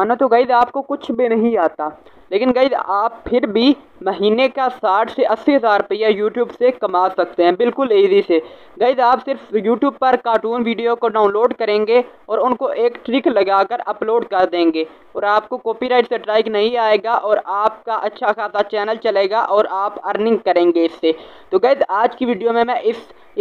माना तो गई आपको कुछ भी नहीं आता लेकिन गई आप फिर भी महीने का साठ से अस्सी हज़ार रुपया यूट्यूब से कमा सकते हैं बिल्कुल ईजी से गई आप सिर्फ यूट्यूब पर कार्टून वीडियो को डाउनलोड करेंगे और उनको एक ट्रिक लगाकर अपलोड कर देंगे और आपको कॉपीराइट स्ट्राइक नहीं आएगा और आपका अच्छा खासा चैनल चलेगा और आप अर्निंग करेंगे इससे तो गैद आज की वीडियो में मैं इस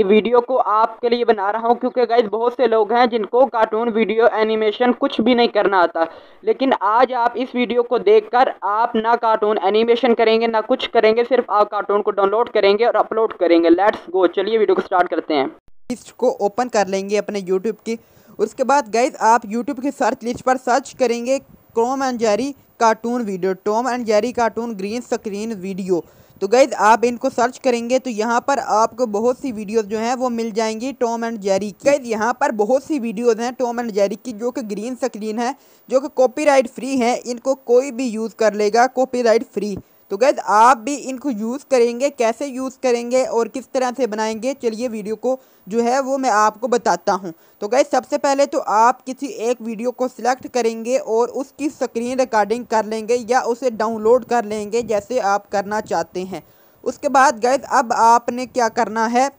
वीडियो को आपके लिए बना रहा हूँ क्योंकि गैद बहुत से लोग हैं जिनको कार्टून वीडियो एनिमेशन कुछ भी नहीं करना आता लेकिन आज आप इस वीडियो को देखकर आप आप ना कार्टून एनिमेशन करेंगे ना कुछ करेंगे सिर्फ आप कार्टून को डाउनलोड करेंगे और अपलोड करेंगे लेट्स गो चलिए वीडियो को स्टार्ट करते हैं लिस्ट को ओपन कर लेंगे अपने यूट्यूब की उसके बाद गाइज आप यूट्यूब की सर्च लिस्ट पर सर्च करेंगे chrome and Jerry cartoon video Tom and Jerry cartoon green screen video तो गैज़ आप इनको सर्च करेंगे तो यहाँ पर आपको बहुत सी वीडियोज जो हैं वो मिल जाएंगी टॉम एंड जेरी की गैज़ यहाँ पर बहुत सी वीडियोज हैं टॉम एंड जेरी की जो कि ग्रीन स्क्रीन है जो कि कॉपीराइट फ्री है इनको कोई भी यूज़ कर लेगा कॉपीराइट फ्री तो गैस आप भी इनको यूज़ करेंगे कैसे यूज़ करेंगे और किस तरह से बनाएंगे चलिए वीडियो को जो है वो मैं आपको बताता हूँ तो गैस सबसे पहले तो आप किसी एक वीडियो को सिलेक्ट करेंगे और उसकी स्क्रीन रिकॉर्डिंग कर लेंगे या उसे डाउनलोड कर लेंगे जैसे आप करना चाहते हैं उसके बाद गैस अब आपने क्या करना है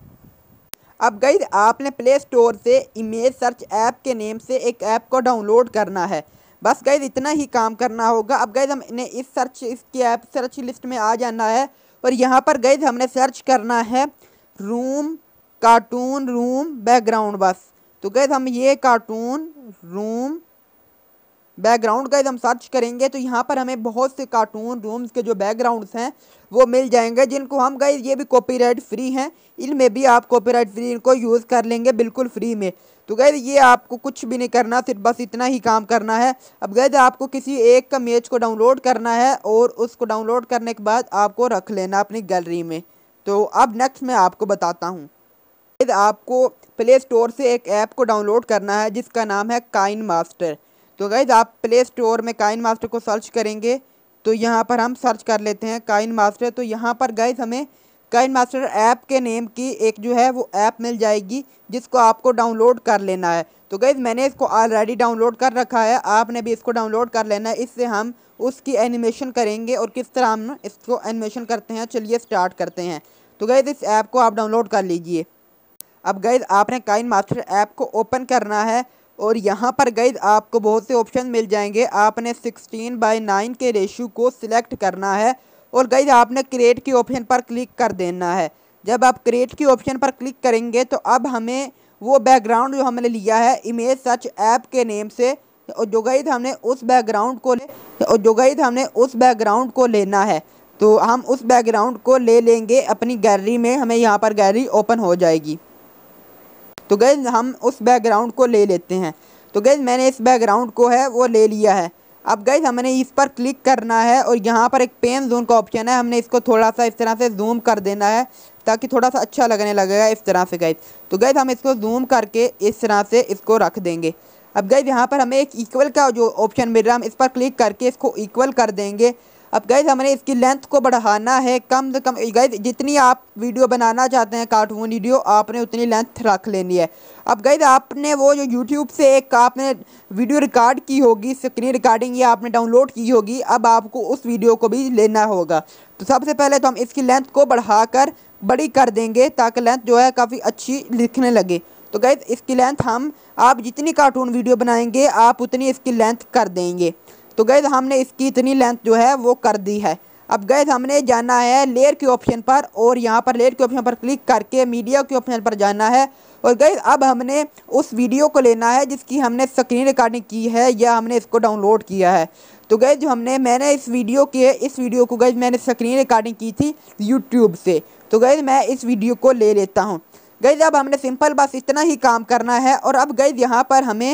अब गई आपने प्ले स्टोर से इमेज सर्च ऐप के नेम से एक ऐप को डाउनलोड करना है बस गैज़ इतना ही काम करना होगा अब गैज़ हमने इस सर्च इसकी ऐप सर्च लिस्ट में आ जाना है और यहाँ पर गैज़ हमने सर्च करना है रूम कार्टून रूम बैकग्राउंड बस तो गैज़ हम ये कार्टून रूम बैकग्राउंड का हम सर्च करेंगे तो यहाँ पर हमें बहुत से कार्टून रूम्स के जो बैकग्राउंड्स हैं वो मिल जाएंगे जिनको हम गए ये भी कॉपीराइट फ्री हैं इनमें भी आप कॉपीराइट फ्री इनको यूज़ कर लेंगे बिल्कुल फ्री में तो गए ये आपको कुछ भी नहीं करना सिर्फ बस इतना ही काम करना है अब गए आपको किसी एक का मेज को डाउनलोड करना है और उसको डाउनलोड करने के बाद आपको रख लेना अपनी गैलरी में तो अब नेक्स्ट मैं आपको बताता हूँ आपको प्ले स्टोर से एक ऐप को डाउनलोड करना है जिसका नाम है काइन मास्टर तो गाइज आप प्ले स्टोर में काइन मास्टर को सर्च करेंगे तो यहाँ पर हम सर्च कर लेते हैं काइन मास्टर तो यहाँ पर गाइज हमें काइन मास्टर ऐप के नेम की एक जो है वो ऐप मिल जाएगी जिसको आपको डाउनलोड कर लेना है तो गैज़ मैंने इसको ऑलरेडी डाउनलोड कर रखा है आपने भी इसको डाउनलोड कर लेना है इससे हम उसकी एनिमेशन करेंगे और किस तरह हम इसको एनिमेशन करते हैं चलिए स्टार्ट करते हैं तो गैज़ इस ऐप को आप डाउनलोड कर लीजिए अब गैज़ आपने काइन मास्टर ऐप को ओपन करना है और यहाँ पर गई आपको बहुत से ऑप्शन मिल जाएंगे आपने 16 बाई नाइन के रेशू को सिलेक्ट करना है और गई आपने क्रिएट के ऑप्शन पर क्लिक कर देना है जब आप क्रिएट के ऑप्शन पर क्लिक करेंगे तो अब हमें वो बैकग्राउंड जो हमने लिया है इमेज सर्च ऐप के नेम से और जो गई हमने उस बैकग्राउंड को और जो गई हमने उस बैकग्राउंड को लेना है तो हम उस बैकग्राउंड को ले लेंगे अपनी गैलरी में हमें यहाँ पर गैलरी ओपन हो जाएगी तो गैज हम उस बैकग्राउंड को ले लेते हैं तो गैज मैंने इस बैकग्राउंड को है वो ले लिया है अब गैज हमने इस पर क्लिक करना है और यहाँ पर एक पेन जोन का ऑप्शन है हमने इसको थोड़ा सा इस तरह से जूम कर देना है ताकि थोड़ा सा अच्छा लगने लगेगा इस तरह से गैज तो गैज हम इसको जूम करके इस तरह से इसको रख देंगे अब गैज यहाँ पर हमें एक इक्वल का जो ऑप्शन मिल रहा है हम इस पर क्लिक करके इसको इक्वल कर देंगे अब गैज़ हमने इसकी लेंथ को बढ़ाना है कम से कम गैज़ जितनी आप वीडियो बनाना चाहते हैं कार्टून वीडियो आपने उतनी लेंथ रख लेनी है अब गैज़ आपने वो जो यूट्यूब से एक आपने वीडियो रिकॉर्ड की होगी स्क्रीन रिकॉर्डिंग ये आपने डाउनलोड की होगी अब आपको उस वीडियो को भी लेना होगा तो सबसे पहले तो हम इसकी लेंथ को बढ़ा बड़ी कर देंगे ताकि लेंथ जो है काफ़ी अच्छी लिखने लगे तो गैज़ इसकी लेंथ हम आप जितनी कार्टून वीडियो बनाएंगे आप उतनी इसकी लेंथ कर देंगे तो गैज हमने इसकी इतनी लेंथ जो है वो कर दी है अब गैज हमने जाना है लेयर के ऑप्शन पर और यहाँ पर लेयर के ऑप्शन पर क्लिक करके मीडिया के ऑप्शन पर जाना है और गैज अब हमने उस वीडियो को लेना है जिसकी हमने स्क्रीन रिकॉर्डिंग की है या हमने इसको डाउनलोड किया है तो गैज हमने मैंने इस वीडियो के इस वीडियो को गैज मैंने स्क्रीन रिकॉर्डिंग की थी यूट्यूब से तो गैज मैं इस वीडियो को ले लेता हूँ गैज अब हमने सिंपल बस इतना ही काम करना है और अब गैज यहाँ पर हमें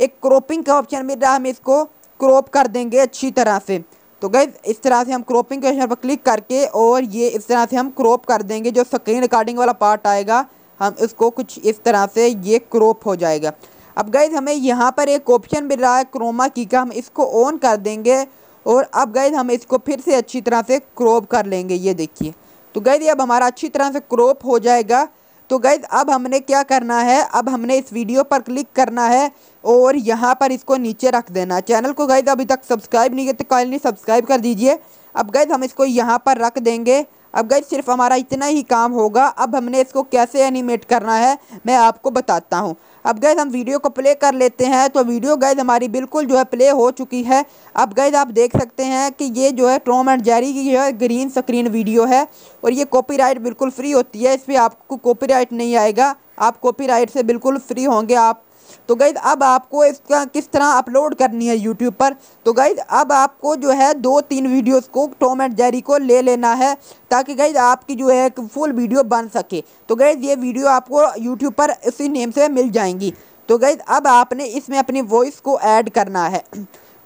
एक क्रॉपिंग का ऑप्शन मिल रहा है हमें इसको क्रॉप कर देंगे अच्छी तरह से तो गई इस तरह से हम क्रॉपिंग के ऑप्शन पर क्लिक करके और ये इस तरह से हम क्रॉप कर देंगे जो स्क्रीन रिकॉर्डिंग वाला पार्ट आएगा हम इसको कुछ इस तरह से ये क्रॉप हो जाएगा अब गैज हमें यहाँ पर एक ऑप्शन मिल रहा है क्रोमा की का हम इसको ऑन कर देंगे और अब गैज हम इसको फिर से अच्छी तरह से क्रॉप कर लेंगे ये देखिए तो गैज अब हमारा अच्छी तरह से क्रॉप हो जाएगा तो गैज अब हमने क्या करना है अब हमने इस वीडियो पर क्लिक करना है और यहाँ पर इसको नीचे रख देना चैनल को गैद अभी तक सब्सक्राइब नहीं करते तो काइंडली सब्सक्राइब कर दीजिए अब गैद हम इसको यहाँ पर रख देंगे अब गैद सिर्फ हमारा इतना ही काम होगा अब हमने इसको कैसे एनिमेट करना है मैं आपको बताता हूँ अब गैद हम वीडियो को प्ले कर लेते हैं तो वीडियो गैद हमारी बिल्कुल जो है प्ले हो चुकी है अब गैद आप देख सकते हैं कि ये जो है ट्रोम एंड जेरी की जो है ग्रीन स्क्रीन वीडियो है और ये कॉपी बिल्कुल फ्री होती है इस पर आपको कॉपी नहीं आएगा आप कॉपी से बिल्कुल फ्री होंगे आप तो गई अब आपको इसका किस तरह अपलोड करनी है यूट्यूब पर तो गई अब आपको जो है दो तीन वीडियोस को टॉम एंड जेरी को ले लेना है ताकि गई आपकी जो है फुल वीडियो बन सके तो गैज ये वीडियो आपको यूट्यूब पर इसी नेम से मिल जाएंगी तो गई अब आपने इसमें अपनी वॉइस को ऐड करना है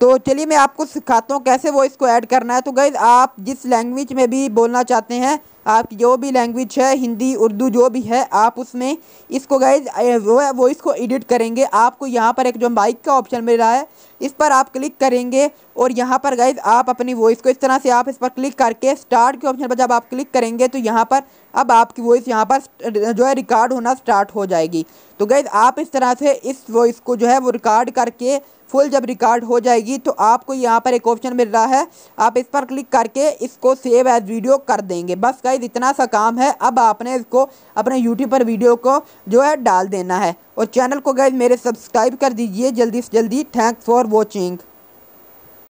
तो चलिए मैं आपको सिखाता हूँ कैसे वॉइस को ऐड करना है तो गई आप जिस लैंग्वेज में भी बोलना चाहते हैं आपकी जो भी लैंग्वेज है हिंदी उर्दू जो भी है आप उसमें इसको गाइज वो वो इसको एडिट करेंगे आपको यहाँ पर एक जो माइक का ऑप्शन मिल रहा है इस पर आप क्लिक करेंगे और यहाँ पर गाइज आप अपनी वॉइस को इस तरह से आप इस पर क्लिक करके स्टार्ट के ऑप्शन पर जब आप क्लिक करेंगे तो यहाँ पर अब आपकी वॉइस यहाँ पर जो है रिकॉर्ड होना स्टार्ट हो जाएगी तो गैज़ आप इस तरह से इस वॉइस को जो है वो रिकॉर्ड करके फुल जब रिकॉर्ड हो जाएगी तो आपको यहाँ पर एक ऑप्शन मिल रहा है आप इस पर क्लिक करके इसको सेव एज वीडियो कर देंगे बस गाइज गाइज इतना सा काम है अब आपने इसको अपने यूट्यूब पर वीडियो को जो है डाल देना है और चैनल को गाइज मेरे सब्सक्राइब कर दीजिए जल्दी से जल्दी थैंक्स फॉर वॉचिंग